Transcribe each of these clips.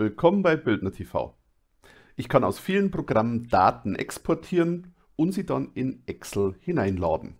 Willkommen bei Bildner TV. Ich kann aus vielen Programmen Daten exportieren und sie dann in Excel hineinladen.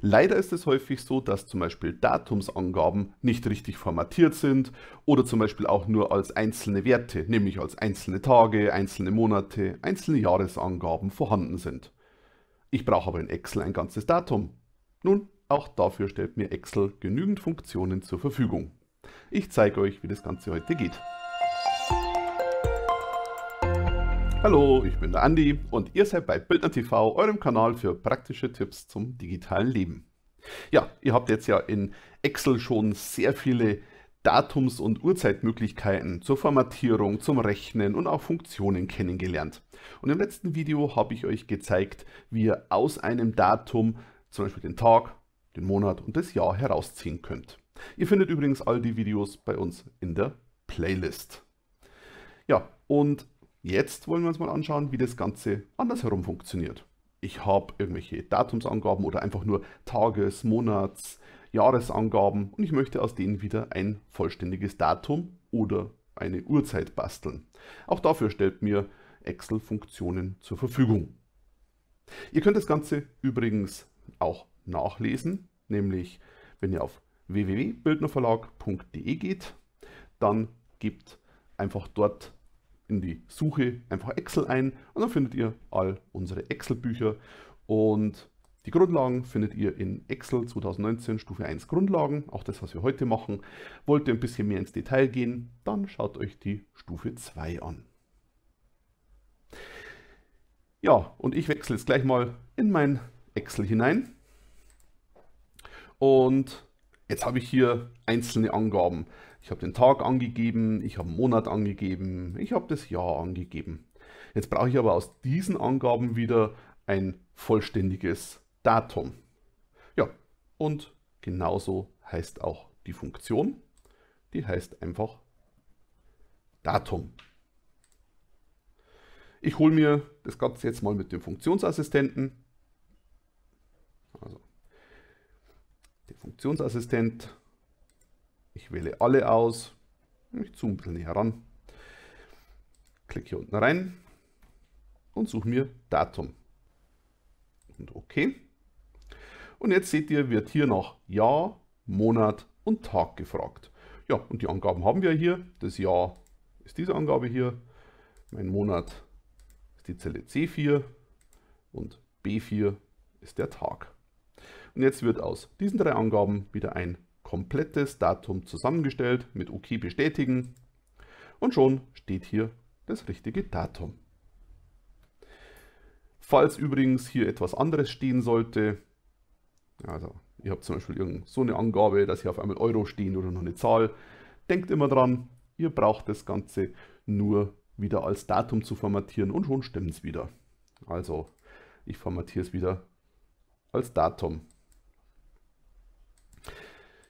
Leider ist es häufig so, dass zum Beispiel Datumsangaben nicht richtig formatiert sind oder zum Beispiel auch nur als einzelne Werte, nämlich als einzelne Tage, einzelne Monate, einzelne Jahresangaben vorhanden sind. Ich brauche aber in Excel ein ganzes Datum. Nun, auch dafür stellt mir Excel genügend Funktionen zur Verfügung. Ich zeige euch, wie das Ganze heute geht. Hallo, ich bin der Andi und ihr seid bei Bildner TV, eurem Kanal für praktische Tipps zum digitalen Leben. Ja, ihr habt jetzt ja in Excel schon sehr viele Datums- und Uhrzeitmöglichkeiten zur Formatierung, zum Rechnen und auch Funktionen kennengelernt. Und im letzten Video habe ich euch gezeigt, wie ihr aus einem Datum zum Beispiel den Tag, den Monat und das Jahr herausziehen könnt. Ihr findet übrigens all die Videos bei uns in der Playlist. Ja, und Jetzt wollen wir uns mal anschauen, wie das Ganze andersherum funktioniert. Ich habe irgendwelche Datumsangaben oder einfach nur Tages-, Monats-, Jahresangaben und ich möchte aus denen wieder ein vollständiges Datum oder eine Uhrzeit basteln. Auch dafür stellt mir Excel Funktionen zur Verfügung. Ihr könnt das Ganze übrigens auch nachlesen, nämlich wenn ihr auf www.bildnerverlag.de geht, dann gebt einfach dort in die Suche einfach Excel ein und dann findet ihr all unsere Excel-Bücher und die Grundlagen findet ihr in Excel 2019 Stufe 1 Grundlagen, auch das, was wir heute machen. Wollt ihr ein bisschen mehr ins Detail gehen, dann schaut euch die Stufe 2 an. Ja, und ich wechsle jetzt gleich mal in mein Excel hinein. Und jetzt habe ich hier einzelne Angaben. Ich habe den Tag angegeben, ich habe einen Monat angegeben, ich habe das Jahr angegeben. Jetzt brauche ich aber aus diesen Angaben wieder ein vollständiges Datum. Ja, und genauso heißt auch die Funktion. Die heißt einfach Datum. Ich hole mir das Ganze jetzt mal mit dem Funktionsassistenten. Also, der Funktionsassistent ich wähle alle aus. Ich zoome ein bisschen näher ran. Klicke hier unten rein und suche mir Datum. Und OK. Und jetzt seht ihr, wird hier nach Jahr, Monat und Tag gefragt. Ja, und die Angaben haben wir hier. Das Jahr ist diese Angabe hier. Mein Monat ist die Zelle C4 und B4 ist der Tag. Und jetzt wird aus diesen drei Angaben wieder ein komplettes Datum zusammengestellt, mit OK bestätigen und schon steht hier das richtige Datum. Falls übrigens hier etwas anderes stehen sollte, also ihr habt zum Beispiel so eine Angabe, dass hier auf einmal Euro stehen oder noch eine Zahl, denkt immer dran, ihr braucht das Ganze nur wieder als Datum zu formatieren und schon stimmt es wieder. Also ich formatiere es wieder als Datum.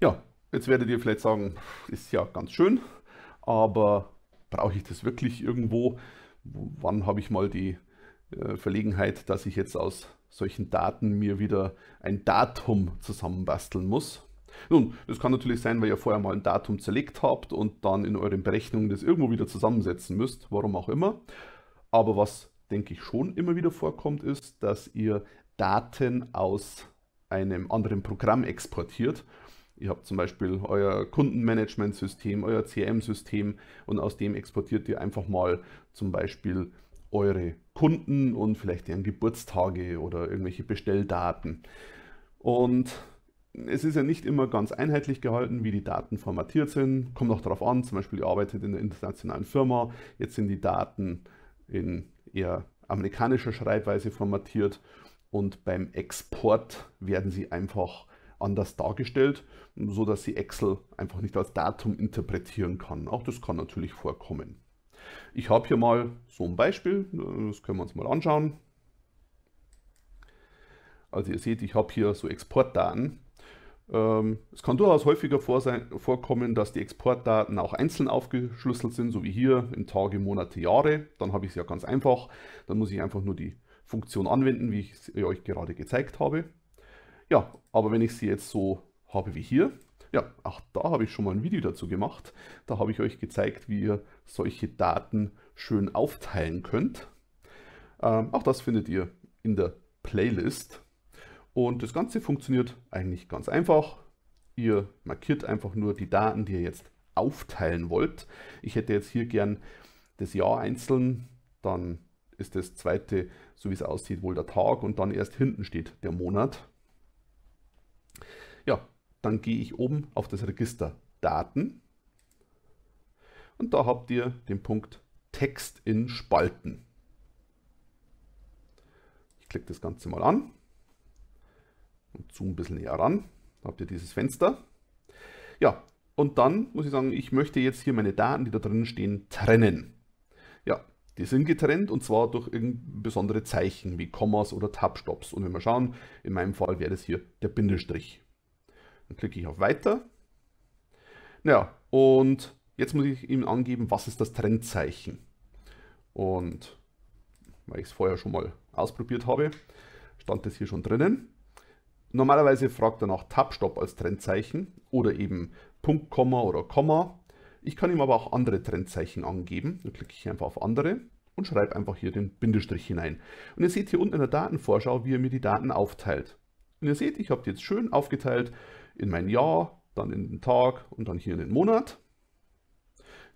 Ja, jetzt werdet ihr vielleicht sagen, ist ja ganz schön, aber brauche ich das wirklich irgendwo? Wann habe ich mal die äh, Verlegenheit, dass ich jetzt aus solchen Daten mir wieder ein Datum zusammenbasteln muss? Nun, das kann natürlich sein, weil ihr vorher mal ein Datum zerlegt habt und dann in euren Berechnungen das irgendwo wieder zusammensetzen müsst, warum auch immer. Aber was, denke ich, schon immer wieder vorkommt, ist, dass ihr Daten aus einem anderen Programm exportiert Ihr habt zum Beispiel euer Kundenmanagementsystem, euer CM-System und aus dem exportiert ihr einfach mal zum Beispiel eure Kunden und vielleicht deren Geburtstage oder irgendwelche Bestelldaten. Und es ist ja nicht immer ganz einheitlich gehalten, wie die Daten formatiert sind. Kommt auch darauf an, zum Beispiel ihr arbeitet in einer internationalen Firma, jetzt sind die Daten in eher amerikanischer Schreibweise formatiert und beim Export werden sie einfach anders dargestellt, so dass sie Excel einfach nicht als Datum interpretieren kann. Auch das kann natürlich vorkommen. Ich habe hier mal so ein Beispiel, das können wir uns mal anschauen. Also ihr seht, ich habe hier so Exportdaten. Ähm, es kann durchaus häufiger vorkommen, dass die Exportdaten auch einzeln aufgeschlüsselt sind, so wie hier in Tage, Monate, Jahre. Dann habe ich es ja ganz einfach. Dann muss ich einfach nur die Funktion anwenden, wie ich es euch gerade gezeigt habe. Ja, aber wenn ich sie jetzt so habe wie hier, ja, auch da habe ich schon mal ein Video dazu gemacht. Da habe ich euch gezeigt, wie ihr solche Daten schön aufteilen könnt. Ähm, auch das findet ihr in der Playlist. Und das Ganze funktioniert eigentlich ganz einfach. Ihr markiert einfach nur die Daten, die ihr jetzt aufteilen wollt. Ich hätte jetzt hier gern das Jahr einzeln, dann ist das zweite, so wie es aussieht, wohl der Tag und dann erst hinten steht der Monat. Ja, dann gehe ich oben auf das Register Daten und da habt ihr den Punkt Text in Spalten. Ich klicke das Ganze mal an und zoome ein bisschen näher ran. Da habt ihr dieses Fenster. Ja, und dann muss ich sagen, ich möchte jetzt hier meine Daten, die da drin stehen, trennen. Ja, die sind getrennt und zwar durch besondere Zeichen wie Kommas oder Tabstops. Und wenn wir schauen, in meinem Fall wäre das hier der Bindestrich. Dann klicke ich auf Weiter. Naja, und jetzt muss ich ihm angeben, was ist das Trendzeichen. Und weil ich es vorher schon mal ausprobiert habe, stand das hier schon drinnen. Normalerweise fragt er nach Tab-Stop als Trendzeichen oder eben Punkt, Komma oder Komma. Ich kann ihm aber auch andere Trendzeichen angeben. Dann klicke ich einfach auf andere und schreibe einfach hier den Bindestrich hinein. Und ihr seht hier unten in der Datenvorschau, wie er mir die Daten aufteilt. Und ihr seht, ich habe die jetzt schön aufgeteilt in mein Jahr, dann in den Tag und dann hier in den Monat.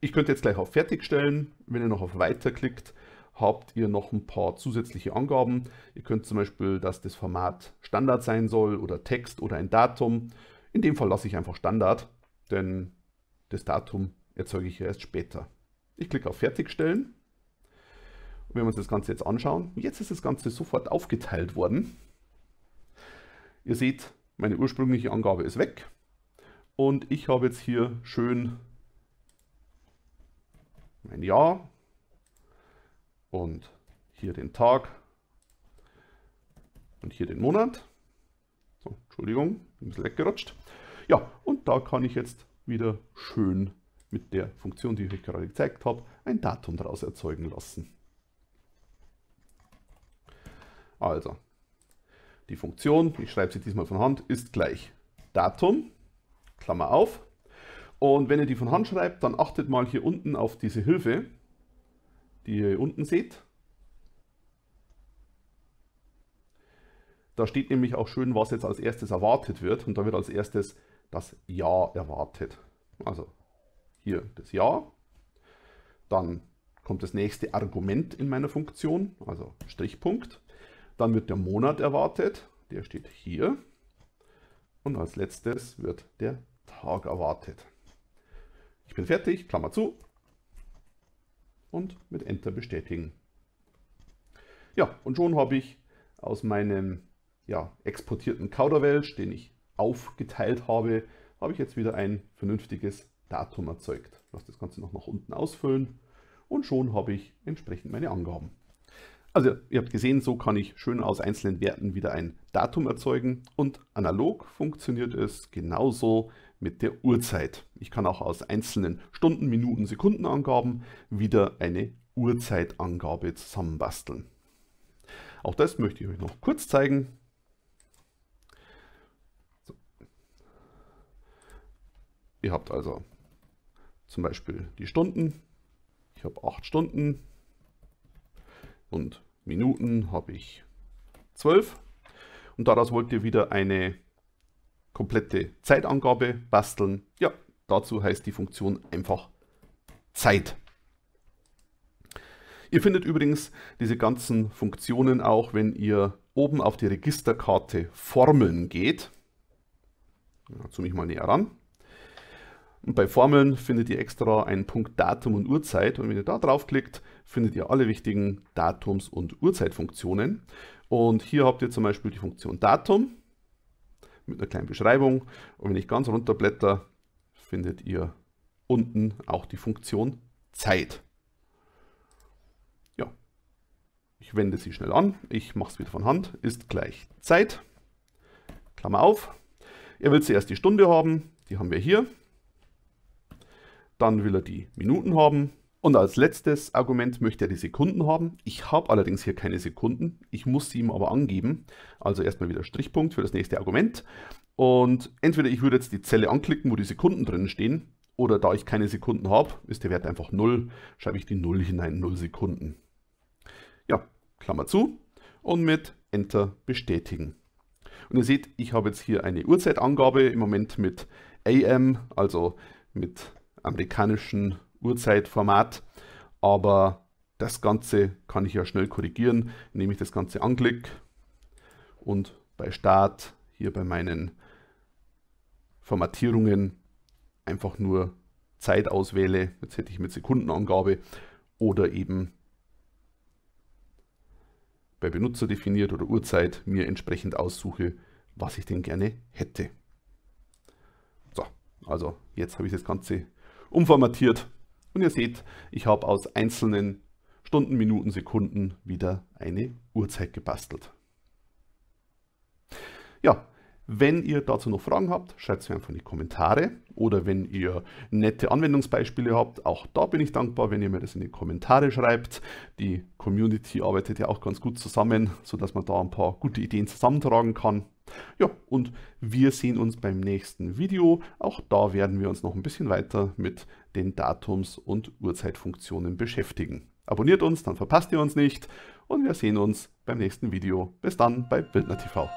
Ich könnte jetzt gleich auf Fertigstellen. Wenn ihr noch auf Weiter klickt, habt ihr noch ein paar zusätzliche Angaben. Ihr könnt zum Beispiel, dass das Format Standard sein soll oder Text oder ein Datum. In dem Fall lasse ich einfach Standard, denn das Datum erzeuge ich ja erst später. Ich klicke auf Fertigstellen. Und wenn wir uns das Ganze jetzt anschauen, jetzt ist das Ganze sofort aufgeteilt worden. Ihr seht, meine ursprüngliche Angabe ist weg. Und ich habe jetzt hier schön mein Jahr und hier den Tag und hier den Monat. So, Entschuldigung, ein bisschen weggerutscht. Ja, und da kann ich jetzt wieder schön mit der Funktion, die ich euch gerade gezeigt habe, ein Datum daraus erzeugen lassen. Also, die Funktion, ich schreibe sie diesmal von Hand, ist gleich Datum, Klammer auf. Und wenn ihr die von Hand schreibt, dann achtet mal hier unten auf diese Hilfe, die ihr hier unten seht. Da steht nämlich auch schön, was jetzt als erstes erwartet wird. Und da wird als erstes das Ja erwartet. Also hier das Ja. Dann kommt das nächste Argument in meiner Funktion, also Strichpunkt. Dann wird der Monat erwartet, der steht hier. Und als letztes wird der Tag erwartet. Ich bin fertig, Klammer zu. Und mit Enter bestätigen. Ja, und schon habe ich aus meinem ja, exportierten Kauderwelsch, den ich aufgeteilt habe, habe ich jetzt wieder ein vernünftiges Datum erzeugt. Lass das Ganze noch nach unten ausfüllen und schon habe ich entsprechend meine Angaben. Also ihr habt gesehen, so kann ich schön aus einzelnen Werten wieder ein Datum erzeugen und analog funktioniert es genauso mit der Uhrzeit. Ich kann auch aus einzelnen Stunden, Minuten, Sekundenangaben wieder eine Uhrzeitangabe zusammenbasteln. Auch das möchte ich euch noch kurz zeigen. So. Ihr habt also zum Beispiel die Stunden. Ich habe 8 Stunden und Minuten habe ich 12 und daraus wollt ihr wieder eine komplette Zeitangabe basteln. Ja, dazu heißt die Funktion einfach Zeit. Ihr findet übrigens diese ganzen Funktionen auch, wenn ihr oben auf die Registerkarte Formeln geht. Dazu mich mal näher ran. Und bei Formeln findet ihr extra einen Punkt Datum und Uhrzeit. Und wenn ihr da draufklickt, findet ihr alle wichtigen Datums- und Uhrzeitfunktionen. Und hier habt ihr zum Beispiel die Funktion Datum mit einer kleinen Beschreibung. Und wenn ich ganz runterblätter, findet ihr unten auch die Funktion Zeit. Ja, ich wende sie schnell an. Ich mache es wieder von Hand. Ist gleich Zeit. Klammer auf. Er will zuerst die Stunde haben. Die haben wir hier. Dann will er die Minuten haben. Und als letztes Argument möchte er die Sekunden haben. Ich habe allerdings hier keine Sekunden. Ich muss sie ihm aber angeben. Also erstmal wieder Strichpunkt für das nächste Argument. Und entweder ich würde jetzt die Zelle anklicken, wo die Sekunden drin stehen. Oder da ich keine Sekunden habe, ist der Wert einfach 0. Schreibe ich die 0 hinein, 0 Sekunden. Ja, Klammer zu. Und mit Enter bestätigen. Und ihr seht, ich habe jetzt hier eine Uhrzeitangabe im Moment mit AM, also mit amerikanischen Uhrzeitformat, aber das Ganze kann ich ja schnell korrigieren, indem ich das Ganze anklicke und bei Start hier bei meinen Formatierungen einfach nur Zeit auswähle. Jetzt hätte ich mit Sekundenangabe oder eben bei Benutzer definiert oder Uhrzeit mir entsprechend aussuche, was ich denn gerne hätte. So, also jetzt habe ich das Ganze umformatiert. Und ihr seht, ich habe aus einzelnen Stunden, Minuten, Sekunden wieder eine Uhrzeit gebastelt. Ja, wenn ihr dazu noch Fragen habt, schreibt es mir einfach in die Kommentare oder wenn ihr nette Anwendungsbeispiele habt, auch da bin ich dankbar, wenn ihr mir das in die Kommentare schreibt. Die Community arbeitet ja auch ganz gut zusammen, sodass man da ein paar gute Ideen zusammentragen kann. Ja, und wir sehen uns beim nächsten Video. Auch da werden wir uns noch ein bisschen weiter mit den Datums- und Uhrzeitfunktionen beschäftigen. Abonniert uns, dann verpasst ihr uns nicht und wir sehen uns beim nächsten Video. Bis dann bei Bildner TV.